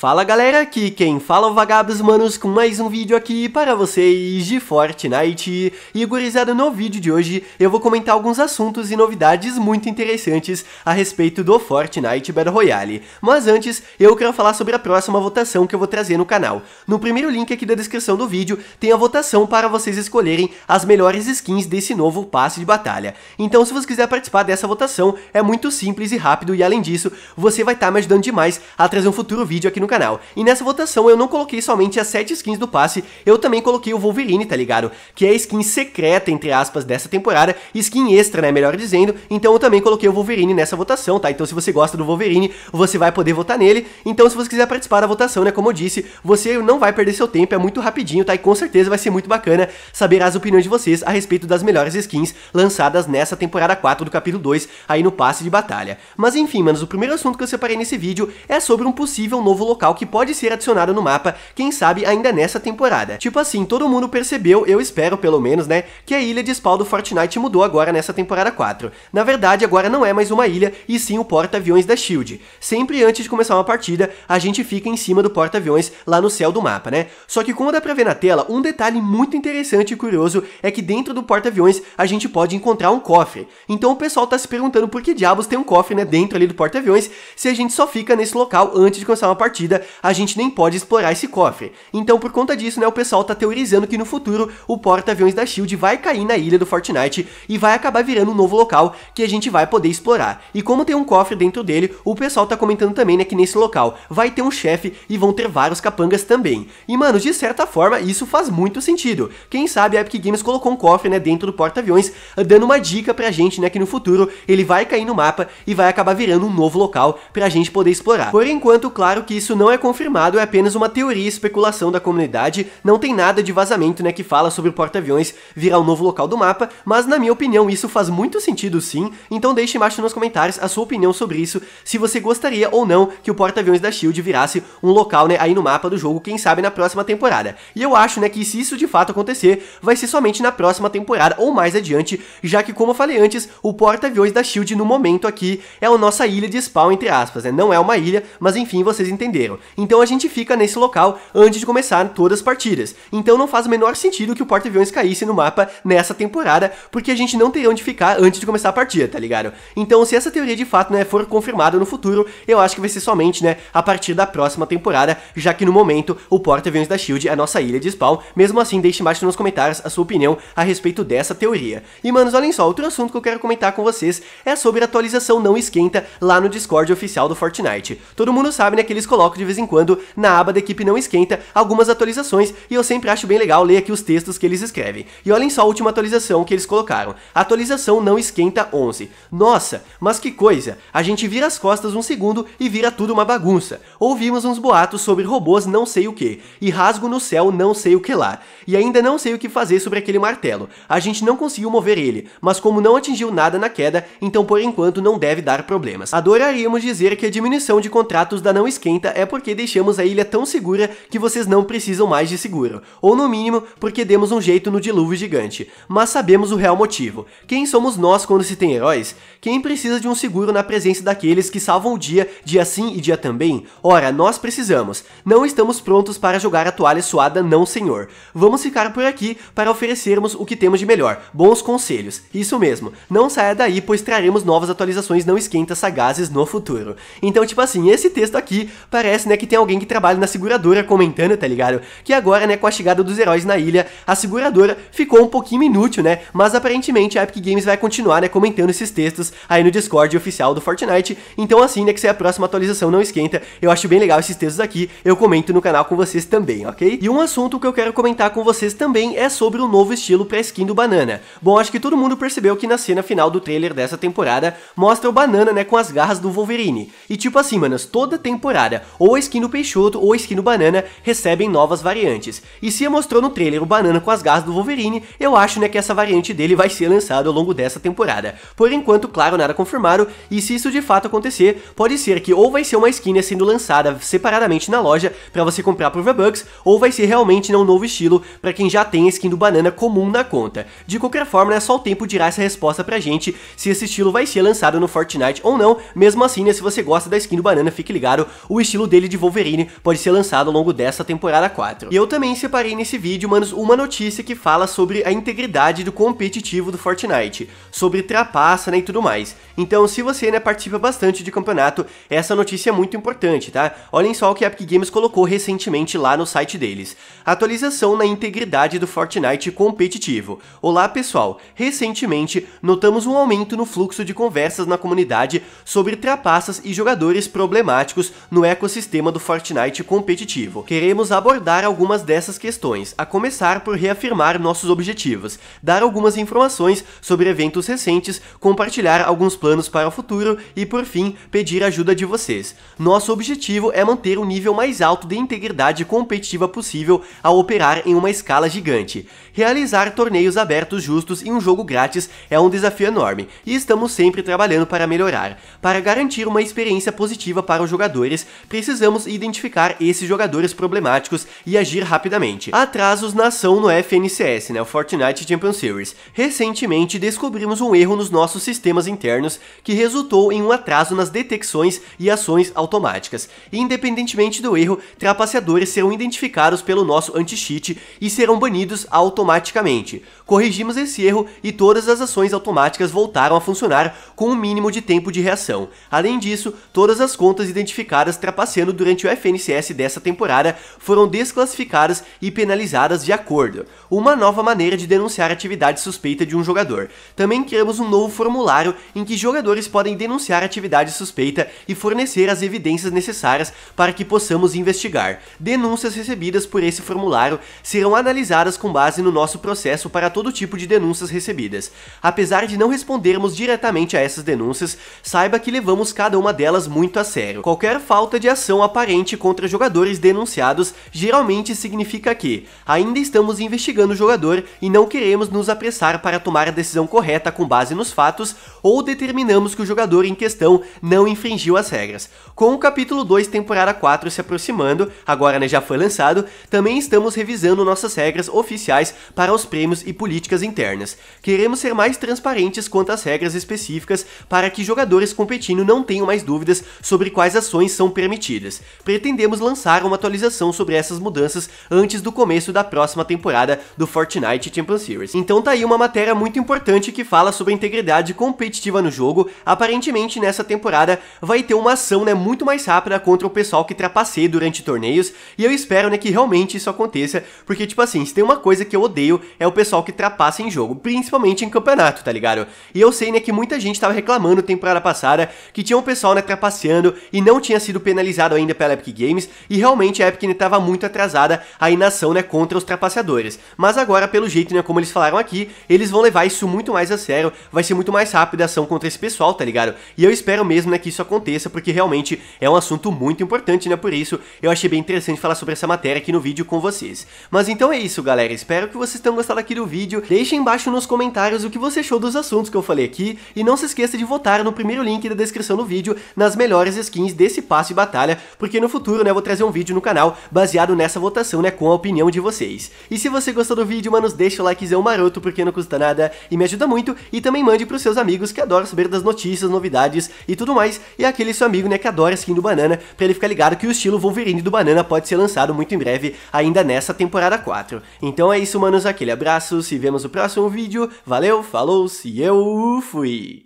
Fala galera, aqui quem fala é o Vagabos Manos com mais um vídeo aqui para vocês de Fortnite. E gurizada, no vídeo de hoje eu vou comentar alguns assuntos e novidades muito interessantes a respeito do Fortnite Battle Royale. Mas antes, eu quero falar sobre a próxima votação que eu vou trazer no canal. No primeiro link aqui da descrição do vídeo tem a votação para vocês escolherem as melhores skins desse novo passe de batalha. Então se você quiser participar dessa votação, é muito simples e rápido e além disso, você vai estar tá me ajudando demais a trazer um futuro vídeo aqui no canal. E nessa votação eu não coloquei somente as 7 skins do passe, eu também coloquei o Wolverine, tá ligado? Que é a skin secreta, entre aspas, dessa temporada, skin extra, né, melhor dizendo, então eu também coloquei o Wolverine nessa votação, tá? Então se você gosta do Wolverine, você vai poder votar nele, então se você quiser participar da votação, né, como eu disse, você não vai perder seu tempo, é muito rapidinho, tá? E com certeza vai ser muito bacana saber as opiniões de vocês a respeito das melhores skins lançadas nessa temporada 4 do capítulo 2, aí no passe de batalha. Mas enfim, manos, o primeiro assunto que eu separei nesse vídeo é sobre um possível novo local local que pode ser adicionado no mapa, quem sabe ainda nessa temporada. Tipo assim, todo mundo percebeu, eu espero pelo menos, né, que a ilha de spawn do Fortnite mudou agora nessa temporada 4. Na verdade, agora não é mais uma ilha, e sim o porta-aviões da SHIELD. Sempre antes de começar uma partida, a gente fica em cima do porta-aviões lá no céu do mapa, né? Só que como dá pra ver na tela, um detalhe muito interessante e curioso é que dentro do porta-aviões a gente pode encontrar um cofre. Então o pessoal tá se perguntando por que diabos tem um cofre, né, dentro ali do porta-aviões, se a gente só fica nesse local antes de começar uma partida, a gente nem pode explorar esse cofre. Então, por conta disso, né, o pessoal tá teorizando que no futuro o porta-aviões da SHIELD vai cair na ilha do Fortnite e vai acabar virando um novo local que a gente vai poder explorar. E como tem um cofre dentro dele, o pessoal tá comentando também, né, que nesse local vai ter um chefe e vão ter vários capangas também. E, mano, de certa forma, isso faz muito sentido. Quem sabe a Epic Games colocou um cofre, né, dentro do porta-aviões, dando uma dica pra gente, né, que no futuro ele vai cair no mapa e vai acabar virando um novo local pra gente poder explorar. Por enquanto, claro que isso não é confirmado, é apenas uma teoria e especulação da comunidade, não tem nada de vazamento né, que fala sobre o porta-aviões virar um novo local do mapa, mas na minha opinião isso faz muito sentido sim, então deixe embaixo nos comentários a sua opinião sobre isso, se você gostaria ou não que o porta-aviões da SHIELD virasse um local né, aí no mapa do jogo, quem sabe na próxima temporada. E eu acho né, que se isso de fato acontecer, vai ser somente na próxima temporada ou mais adiante, já que como eu falei antes, o porta-aviões da SHIELD no momento aqui é a nossa ilha de spawn entre aspas, né? não é uma ilha, mas enfim, vocês entenderam. Então a gente fica nesse local antes de começar todas as partidas. Então não faz o menor sentido que o porta-aviões caísse no mapa nessa temporada, porque a gente não tem onde ficar antes de começar a partida, tá ligado? Então se essa teoria de fato né, for confirmada no futuro, eu acho que vai ser somente né, a partir da próxima temporada, já que no momento o porta-aviões da SHIELD é a nossa ilha de spawn. Mesmo assim, deixe embaixo nos comentários a sua opinião a respeito dessa teoria. E manos, olhem só, outro assunto que eu quero comentar com vocês é sobre a atualização não esquenta lá no Discord oficial do Fortnite. Todo mundo sabe né, que eles colocam coloco de vez em quando na aba da equipe não esquenta algumas atualizações e eu sempre acho bem legal ler aqui os textos que eles escrevem. E olhem só a última atualização que eles colocaram. Atualização não esquenta 11. Nossa, mas que coisa! A gente vira as costas um segundo e vira tudo uma bagunça. Ouvimos uns boatos sobre robôs não sei o que e rasgo no céu não sei o que lá. E ainda não sei o que fazer sobre aquele martelo. A gente não conseguiu mover ele, mas como não atingiu nada na queda, então por enquanto não deve dar problemas. Adoraríamos dizer que a é diminuição de contratos da não esquenta é é porque deixamos a ilha tão segura que vocês não precisam mais de seguro, ou no mínimo, porque demos um jeito no dilúvio gigante. Mas sabemos o real motivo. Quem somos nós quando se tem heróis? Quem precisa de um seguro na presença daqueles que salvam o dia, dia sim e dia também? Ora, nós precisamos. Não estamos prontos para jogar a toalha suada, não senhor. Vamos ficar por aqui para oferecermos o que temos de melhor, bons conselhos. Isso mesmo, não saia daí, pois traremos novas atualizações não esquenta sagazes no futuro. Então, tipo assim, esse texto aqui parece parece, né, que tem alguém que trabalha na seguradora comentando, tá ligado? Que agora, né, com a chegada dos heróis na ilha, a seguradora ficou um pouquinho inútil, né? Mas aparentemente a Epic Games vai continuar, né, comentando esses textos aí no Discord oficial do Fortnite. Então assim, né, que se a próxima atualização não esquenta, eu acho bem legal esses textos aqui, eu comento no canal com vocês também, ok? E um assunto que eu quero comentar com vocês também é sobre o novo estilo pra skin do Banana. Bom, acho que todo mundo percebeu que na cena final do trailer dessa temporada mostra o Banana, né, com as garras do Wolverine. E tipo assim, manos, toda temporada ou a skin do Peixoto ou a skin do Banana recebem novas variantes. E se mostrou no trailer o Banana com as garras do Wolverine, eu acho né, que essa variante dele vai ser lançada ao longo dessa temporada. Por enquanto, claro, nada confirmado, e se isso de fato acontecer, pode ser que ou vai ser uma skin sendo lançada separadamente na loja para você comprar por V-Bucks, ou vai ser realmente né, um novo estilo para quem já tem a skin do Banana comum na conta. De qualquer forma, né, só o tempo dirá essa resposta pra gente se esse estilo vai ser lançado no Fortnite ou não. Mesmo assim, né, se você gosta da skin do Banana, fique ligado, o estilo dele de Wolverine pode ser lançado ao longo dessa temporada 4. E eu também separei nesse vídeo, manos, uma notícia que fala sobre a integridade do competitivo do Fortnite, sobre trapaça né, e tudo mais. Então, se você né, participa bastante de campeonato, essa notícia é muito importante, tá? Olhem só o que a Epic Games colocou recentemente lá no site deles. Atualização na integridade do Fortnite competitivo. Olá pessoal, recentemente notamos um aumento no fluxo de conversas na comunidade sobre trapaças e jogadores problemáticos no ecossistema sistema do Fortnite competitivo. Queremos abordar algumas dessas questões, a começar por reafirmar nossos objetivos, dar algumas informações sobre eventos recentes, compartilhar alguns planos para o futuro e, por fim, pedir ajuda de vocês. Nosso objetivo é manter o um nível mais alto de integridade competitiva possível ao operar em uma escala gigante. Realizar torneios abertos justos e um jogo grátis é um desafio enorme e estamos sempre trabalhando para melhorar. Para garantir uma experiência positiva para os jogadores, precisamos precisamos identificar esses jogadores problemáticos e agir rapidamente. Atrasos na ação no FNCS, né, o Fortnite Champion Series. Recentemente descobrimos um erro nos nossos sistemas internos que resultou em um atraso nas detecções e ações automáticas. E, independentemente do erro, trapaceadores serão identificados pelo nosso anti-cheat e serão banidos automaticamente. Corrigimos esse erro e todas as ações automáticas voltaram a funcionar com o um mínimo de tempo de reação. Além disso, todas as contas identificadas trapaceiras acontecendo durante o FNCS dessa temporada foram desclassificadas e penalizadas de acordo, uma nova maneira de denunciar atividade suspeita de um jogador. Também criamos um novo formulário em que jogadores podem denunciar atividade suspeita e fornecer as evidências necessárias para que possamos investigar. Denúncias recebidas por esse formulário serão analisadas com base no nosso processo para todo tipo de denúncias recebidas. Apesar de não respondermos diretamente a essas denúncias, saiba que levamos cada uma delas muito a sério. Qualquer falta de ação ação aparente contra jogadores denunciados geralmente significa que ainda estamos investigando o jogador e não queremos nos apressar para tomar a decisão correta com base nos fatos ou determinamos que o jogador em questão não infringiu as regras. Com o capítulo 2, temporada 4 se aproximando, agora né, já foi lançado, também estamos revisando nossas regras oficiais para os prêmios e políticas internas. Queremos ser mais transparentes quanto às regras específicas para que jogadores competindo não tenham mais dúvidas sobre quais ações são permitidas Pretendemos lançar uma atualização sobre essas mudanças antes do começo da próxima temporada do Fortnite Champions Series. Então tá aí uma matéria muito importante que fala sobre a integridade competitiva no jogo. Aparentemente nessa temporada vai ter uma ação né, muito mais rápida contra o pessoal que trapaceia durante torneios e eu espero né, que realmente isso aconteça, porque tipo assim, se tem uma coisa que eu odeio é o pessoal que trapaça em jogo, principalmente em campeonato, tá ligado? E eu sei né, que muita gente tava reclamando temporada passada que tinha um pessoal né, trapaceando e não tinha sido penalizado ainda pela Epic Games, e realmente a Epic estava muito atrasada aí na ação né, contra os trapaceadores. Mas agora, pelo jeito, né, como eles falaram aqui, eles vão levar isso muito mais a sério, vai ser muito mais rápida a ação contra esse pessoal, tá ligado? E eu espero mesmo né, que isso aconteça, porque realmente é um assunto muito importante, né? Por isso eu achei bem interessante falar sobre essa matéria aqui no vídeo com vocês. Mas então é isso, galera. Espero que vocês tenham gostado aqui do vídeo. Deixem embaixo nos comentários o que você achou dos assuntos que eu falei aqui. E não se esqueça de votar no primeiro link da descrição do vídeo nas melhores skins desse passe e batalha né? porque no futuro, né, eu vou trazer um vídeo no canal baseado nessa votação, né, com a opinião de vocês. E se você gostou do vídeo, mano, deixa o likezão maroto, porque não custa nada e me ajuda muito, e também mande pros seus amigos que adoram saber das notícias, novidades e tudo mais, e aquele seu amigo, né, que adora skin do Banana, pra ele ficar ligado que o estilo Wolverine do Banana pode ser lançado muito em breve, ainda nessa temporada 4. Então é isso, manos, aquele abraço, se vemos no próximo vídeo, valeu, falou, se eu fui!